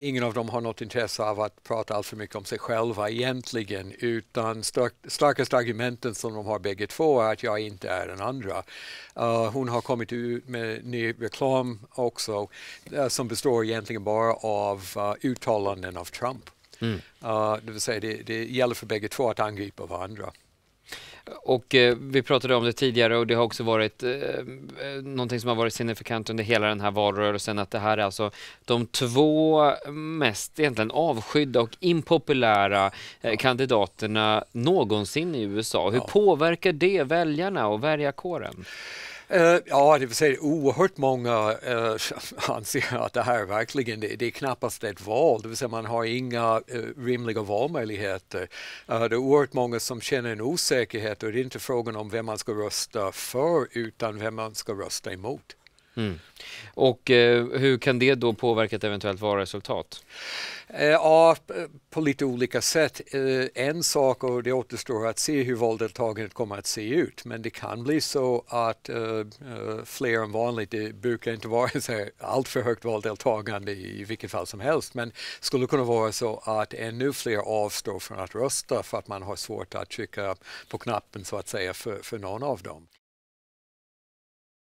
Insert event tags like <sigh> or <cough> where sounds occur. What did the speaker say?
ingen av dem har något intresse av att prata alltför mycket om sig själva egentligen utan stark, starkaste argumenten som de har bägge två är att jag inte är den andra. Uh, hon har kommit ut med ny reklam också uh, som består egentligen bara av uh, eh, uttalanden av Trump. Mm. det vill säga det, det gäller för bägge två att angripa varandra. Och eh, vi pratade om det tidigare och det har också varit eh, eh, någonting som har varit signifikant under hela den här valrörelsen att det här är alltså de två mest egentligen avskydda och impopulära eh, kandidaterna någonsin i USA. Hur ja. påverkar det väljarna och väljarkåren? Eh, ja, det vill säga oerhört många eh, <laughs> anser att det här verkligen, det, det är knappast ett val, det vill säga man har inga eh, rimliga valmöjligheter. Det är oerhört många som känner en osäkerhet och det är inte frågan om vem man ska rösta för utan vem man ska rösta emot. Mm. Och eh, hur kan det då påverka ett eventuellt valresultat? Eh, ja, på lite olika sätt. Eh, en sak, och det återstår att se hur valdeltagandet kommer att se ut, men det kan bli så att eh, eh, fler än vanligt, det brukar inte vara <laughs> så här allt för högt valdeltagande i vilket fall som helst, men skulle kunna vara så att ännu fler avstår från att rösta för att man har svårt att trycka på knappen så att säga för, för någon av dem.